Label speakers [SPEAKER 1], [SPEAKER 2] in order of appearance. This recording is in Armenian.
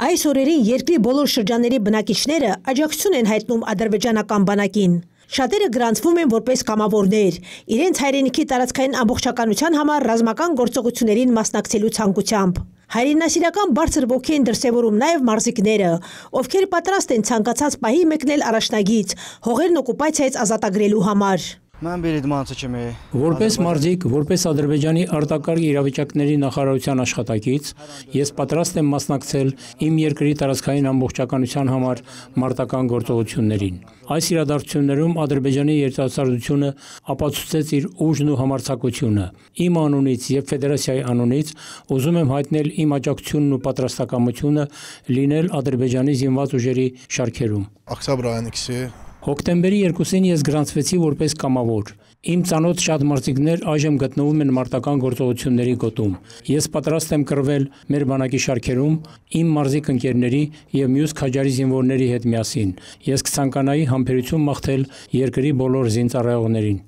[SPEAKER 1] Այս օրերին երկրի բոլոր շրջանների բնակիչները աջակցություն են հայտնում ադրբեջանական բանակին։ Շատերը գրանցվում են որպես կամավորներ, իրենց հայրենիքի տարածքային ամբողջականության համար ռազմական գործողություններին մասնակցելու ցանկությամբ։ Հայրենասիրական բարձր ոգի են դրսևորում նաև մարզիկները, ովքեր պատրաստ են ցանկացած պահի մեկնել առաջնագից, հողերն օկուպացիայից ազատագրելու համար։
[SPEAKER 2] Որպես մարզիկ, որպես Ադրբեջանի արտակարգ իրավիճակների նախարարության աշխատակից, ես պատրաստ եմ մասնակցել իմ երկրի տարածքային ամբողջականության համար մարտական գործողություններին։ Այս իրադարձություններում Ադրբեջանի երիտասարդությունը ապացուցեց իր ուժն ու համարձակությունը։ Իմ անունից եւ ֆեդերացիայի անունից ուզում եմ հայտնել իմ աջակցությունն ու պատրաստակամությունը լինել Ադրբեջանի զինված ուժերի շարքերում։
[SPEAKER 1] Աքսաբր այնքսի
[SPEAKER 2] Հոկտեմբերի 2-ին ես գրանցվեցի որպես կամավոր։ Իմ ցանոթ շատ մարտիկներ այժմ գտնվում են մարտական գործողությունների գոտում։ Ես պատրաստ եմ կռվել մեր բանակի շարքերում, իմ մարզիկ ընկերների եւ մյուս քաջարի զինվորների հետ միասին։ Ես կցանկանայի համբերություն մաղթել երկրի բոլոր զինծառայողներին։